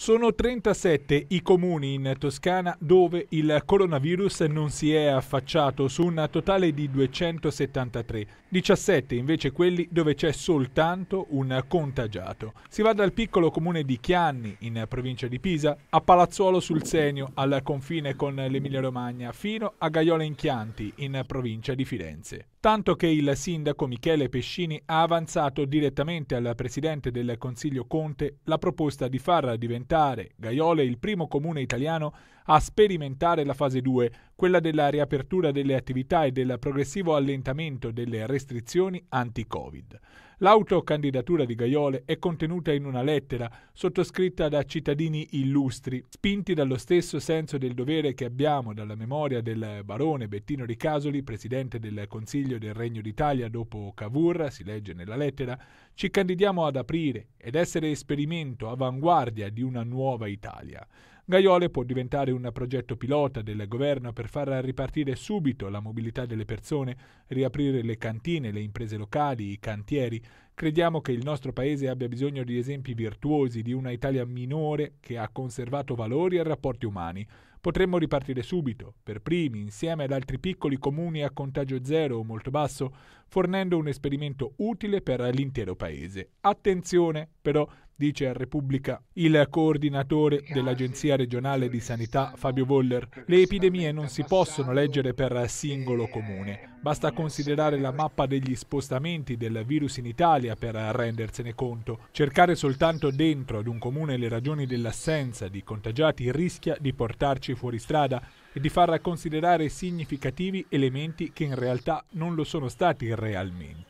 Sono 37 i comuni in Toscana dove il coronavirus non si è affacciato su un totale di 273, 17 invece quelli dove c'è soltanto un contagiato. Si va dal piccolo comune di Chianni, in provincia di Pisa, a Palazzuolo sul Senio, al confine con l'Emilia Romagna, fino a Gaiola in Chianti, in provincia di Firenze tanto che il sindaco Michele Pescini ha avanzato direttamente al presidente del Consiglio Conte la proposta di far diventare Gaiole il primo comune italiano a sperimentare la fase 2 quella della riapertura delle attività e del progressivo allentamento delle restrizioni anti-Covid. L'autocandidatura di Gaiole è contenuta in una lettera sottoscritta da cittadini illustri, spinti dallo stesso senso del dovere che abbiamo dalla memoria del barone Bettino Ricasoli, presidente del Consiglio del Regno d'Italia dopo Cavour, si legge nella lettera, ci candidiamo ad aprire ed essere esperimento, avanguardia di una nuova Italia. Gaiole può diventare un progetto pilota del governo per far ripartire subito la mobilità delle persone, riaprire le cantine, le imprese locali, i cantieri. Crediamo che il nostro paese abbia bisogno di esempi virtuosi, di una Italia minore che ha conservato valori e rapporti umani. Potremmo ripartire subito, per primi, insieme ad altri piccoli comuni a contagio zero o molto basso, fornendo un esperimento utile per l'intero paese. Attenzione, però, dice a Repubblica il coordinatore dell'Agenzia regionale di sanità Fabio Voller. Le epidemie non si possono leggere per singolo comune, Basta considerare la mappa degli spostamenti del virus in Italia per rendersene conto. Cercare soltanto dentro ad un comune le ragioni dell'assenza di contagiati rischia di portarci fuori strada e di far considerare significativi elementi che in realtà non lo sono stati realmente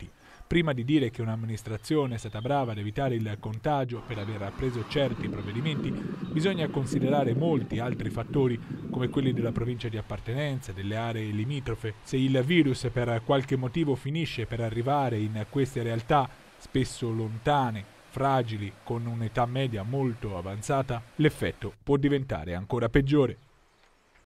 prima di dire che un'amministrazione è stata brava ad evitare il contagio per aver preso certi provvedimenti, bisogna considerare molti altri fattori, come quelli della provincia di appartenenza, delle aree limitrofe. Se il virus per qualche motivo finisce per arrivare in queste realtà, spesso lontane, fragili, con un'età media molto avanzata, l'effetto può diventare ancora peggiore.